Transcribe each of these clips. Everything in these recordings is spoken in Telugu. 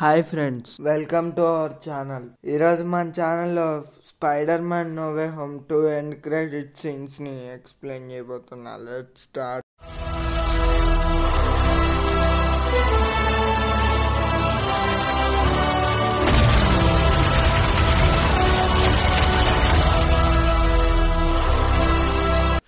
hi friends welcome to our channel ఈరోజు మన ఛానల్లో spider man no way home two end credit సీన్స్ని ఎక్స్ప్లెయిన్ చేయబోతున్నా let start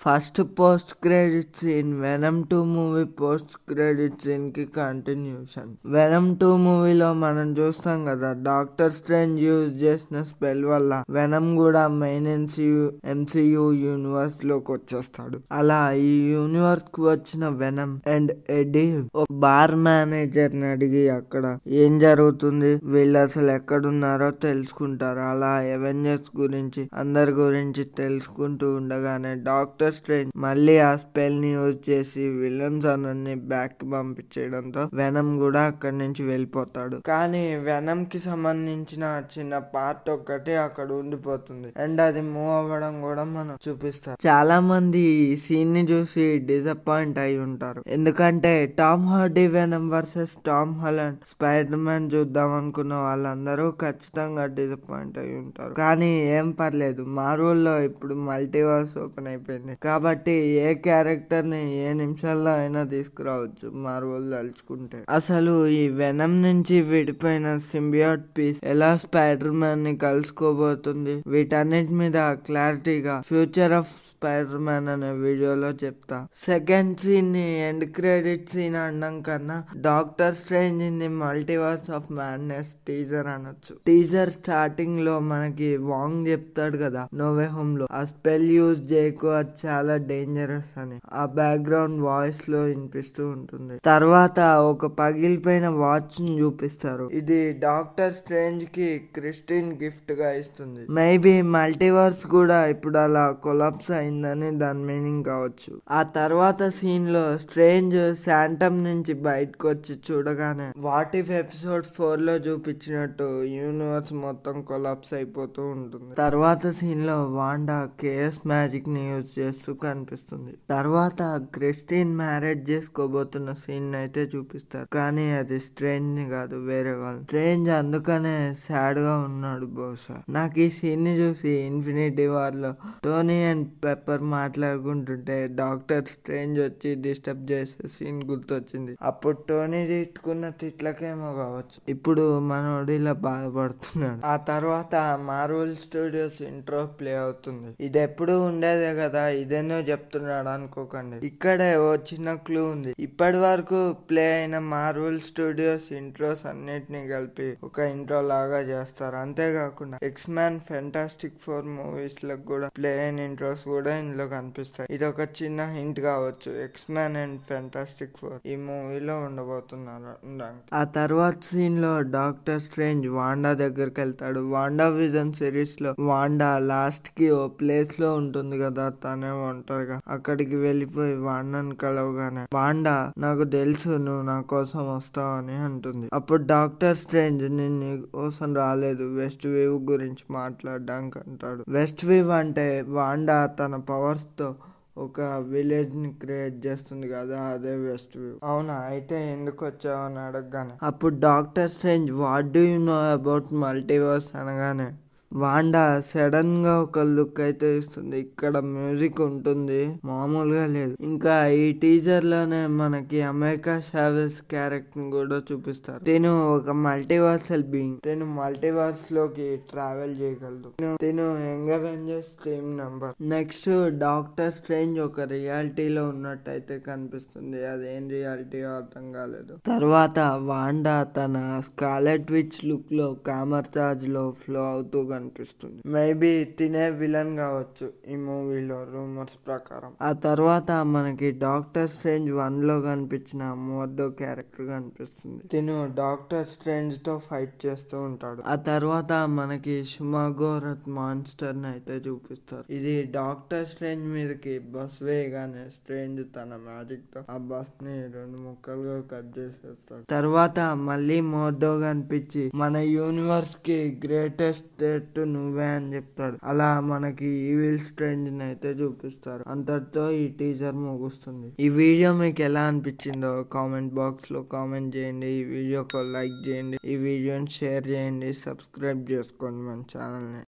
first post credit scene venom two movie post credit scene కి కంటిన్యూషన్ వెనమ్ టూ మూవీలో మనం చూస్తాం కదా డాక్టర్ స్ట్రేంజ్ యూజ్ చేసిన స్పెల్ వల్ల వెనమ్ కూడా మెయిన్ ఎంసీయూ ఎంసీయూ యూనివర్స్ లోకి వచ్చేస్తాడు అలా ఈ యూనివర్స్ కు వచ్చిన వెనమ్ అండ్ ఎడి ఒక బార్ మేనేజర్ ని అడిగి అక్కడ ఏం జరుగుతుంది వీళ్ళు అసలు ఎక్కడున్నారో తెలుసుకుంటారు అలా ఎవెంజర్స్ గురించి అందరి గురించి తెలుసుకుంటూ ఉండగానే డాక్టర్ స్ట్రేంజ్ మళ్ళీ ఆ స్పెల్ ని యూజ్ చేసి విలన్స్ అందరిని బ్యాక్ కి పంపించేయడంతో వెనం కూడా అక్కడి నుంచి వెళ్ళిపోతాడు కానీ వెనం కి సంబంధించిన చిన్న పార్ట్ ఒక్కటి అక్కడ ఉండిపోతుంది అండ్ అది మూవ్ అవ్వడం కూడా మనం చూపిస్తాం చాలా మంది ఈ సీన్ ని చూసి డిసప్పాయింట్ అయి ఉంటారు ఎందుకంటే Tom Hardy Venom versus Tom Holland Spider Man చూద్దాం అనుకున్న వాళ్ళందరూ ఖచ్చితంగా డిసప్పాయింట్ అయి ఉంటారు కానీ ఏం పర్లేదు మార్వల్లో ఇప్పుడు మల్టీవర్స్ ఓపెన్ అయిపోయింది కాబట్టి ఏ క్యారెక్టర్ని ఏ నిమిషాల్లో అయినా తీసుకురావచ్చు మార్వల్ తలుచుకుంటే అసలు ఈ వెనం నుంచి విడిపోయిన సింబియాట్ పీస్ ఎలా స్పైడర్ మ్యాన్ ని కలుసుకోబోతుంది వీటన్నిటి మీద క్లారిటీగా ఫ్యూచర్ ఆఫ్ స్పైడర్ మ్యాన్ అనే వీడియోలో చెప్తా సెకండ్ సీన్ ని ఎండ్ క్రెడిట్ సీన్ అనడం కన్నా Doctor Strange in the Multiverse of Madness teaser అనొచ్చు టీజర్ స్టార్టింగ్ లో మనకి వాంగ్ చెప్తాడు కదా నోవే హోమ్ లో ఆ స్పెల్ యూజ్ చేయకు వచ్చా చాలా డేంజరస్ అని ఆ బ్యాక్గ్రౌండ్ వాయిస్ లో వినిపిస్తూ ఉంటుంది తర్వాత ఒక పగిలిపోయిన వాచ్ ని చూపిస్తారు ఇది డాక్టర్ స్ట్రేంజ్ కి క్రిస్టిన్ గిఫ్ట్ గా ఇస్తుంది మేబీ మల్టీవర్స్ కూడా ఇప్పుడు అలా కొలాప్స్ అయిందని దాని మీనింగ్ కావచ్చు ఆ తర్వాత సీన్ లో స్ట్రేంజ్ శాంటమ్ నుంచి బయటకు వచ్చి చూడగానే వాట్ ఇఫ్ ఎపిసోడ్ ఫోర్ లో చూపించినట్టు యూనివర్స్ మొత్తం కొలాప్స్ అయిపోతూ ఉంటుంది తర్వాత సీన్ లో వాండా కేఎస్ మ్యాజిక్ ని యూజ్ చేస్తుంది వస్తూ కనిపిస్తుంది తర్వాత క్రిస్టిన్ మ్యారేజ్ చేసుకోబోతున్న సీన్ అయితే చూపిస్తారు కానీ అది స్ట్రేంజ్ కాదు వేరే వాళ్ళు స్ట్రేంజ్ అందుకనే సాడ్ గా ఉన్నాడు బహుశా నాకు ఈ సీన్ ని చూసి ఇన్ఫినిటీ వార్ లో టోనీ అండ్ పెప్పర్ మాట్లాడుకుంటుంటే డాక్టర్ స్ట్రేంజ్ వచ్చి డిస్టర్బ్ చేసే సీన్ గుర్తొచ్చింది అప్పుడు టోనీ తిట్టుకున్న తిట్లకేమో కావచ్చు ఇప్పుడు మనోడు ఇలా బాధపడుతున్నాడు ఆ తర్వాత మార్వల్ స్టూడియోస్ ఇంట్రో ప్లే అవుతుంది ఇది ఎప్పుడు ఉండేదే కదా ఇది ఇదేనో చెప్తున్నాడు అనుకోకండి ఇక్కడే ఓ చిన్న క్లూ ఉంది ఇప్పటి వరకు ప్లే అయిన మార్వల్ స్టూడియోస్ ఇంట్రోస్ అన్నిటిని కలిపి ఒక ఇంట్రో లాగా చేస్తారు అంతేకాకుండా X Man Fantastic Four movies లకు కూడా ప్లే అయిన ఇంట్రోస్ కూడా ఇందులో కనిపిస్తాయి ఇది ఒక చిన్న హింట్ కావచ్చు X Man and Fantastic Four ఈ మూవీలో ఉండబోతున్నారు ఆ తర్వాత సీన్ లో డాక్టర్ స్ట్రేంజ్ వాండా దగ్గరికి వెళ్తాడు వాండా విజన్ సిరీస్ లో వాండా లాస్ట్ కి ఓ ప్లేస్ లో ఉంటుంది కదా తనే ఏమో అంటారుగా అక్కడికి వెళ్ళిపోయి వాడినని కలవగానే వాండా నాకు తెలుసు నువ్వు నా కోసం వస్తావు అని అంటుంది అప్పుడు డాక్టర్ స్ట్రేంజ్ నేను కోసం రాలేదు వెస్ట్ వేవ్ గురించి మాట్లాడడానికి అంటాడు వెస్ట్ వేవ్ అంటే వాండా తన పవర్స్ తో ఒక విలేజ్ ని క్రియేట్ చేస్తుంది కదా అదే వెస్ట్ వ్యూ అవునా అయితే ఎందుకు వచ్చావు అని అడగగానే అప్పుడు Doctor Strange what do you know about multiverse అనగానే వాండా సడన్ గా ఒక లుక్ అయితే ఇస్తుంది ఇక్కడ మ్యూజిక్ ఉంటుంది మామూలుగా లేదు ఇంకా ఈ టీజర్ లోనే మనకి అమెరికా షావెల్స్ క్యారెక్టర్ కూడా చూపిస్తారు తిను ఒక మల్టీవర్సల్ బీయింగ్ తిను మల్టీవర్స్ లోకి ట్రావెల్ చేయగలదు తిను Young Avengers theme number next Doctor Strange ఒక రియాలిటీ లో ఉన్నట్టు అయితే కనిపిస్తుంది అదేం రియాలిటీ అర్థం కాలేదు తర్వాత వాండా తన స్కాలెట్ విచ్ లుక్ లో కామర్తాజ్ లో ఫ్లో అవుతూ అనిపిస్తుంది మేబీ తినే విలన్ కావచ్చు ఈ మూవీలో రూమర్స్ ప్రకారం ఆ తర్వాత మనకి డాక్టర్ స్ట్రేంజ్ వన్ లో కనిపించిన మోర్డో క్యారెక్టర్ కనిపిస్తుంది తిను డాక్టర్ స్ట్రేంజ్ తో ఫైట్ చేస్తూ ఉంటాడు ఆ తర్వాత మనకి షుమాగోరత్ మాన్స్టర్ ని అయితే చూపిస్తారు ఇది డాక్టర్ స్ట్రేంజ్ మీదకి బస్ వేయగానే స్ట్రేంజ్ తన మ్యాజిక్ తో ఆ బస్ ని రెండు ముక్కలుగా కట్ చేసేస్తాడు తర్వాత మళ్ళీ మోర్డో కనిపించి మన యూనివర్స్ కి గ్రేటెస్ట్ చెట్టు నువ్వే అని చెప్తాడు అలా మనకి ఈవిల్ స్ట్రెంజ్ అయితే చూపిస్తారు అంతటితో ఈ టీజర్ ముగుస్తుంది ఈ వీడియో మీకు ఎలా అనిపించిందో కామెంట్ బాక్స్ లో కామెంట్ చేయండి ఈ వీడియోకి లైక్ చేయండి ఈ వీడియోని షేర్ చేయండి సబ్స్క్రైబ్ చేసుకోండి మన ఛానల్ని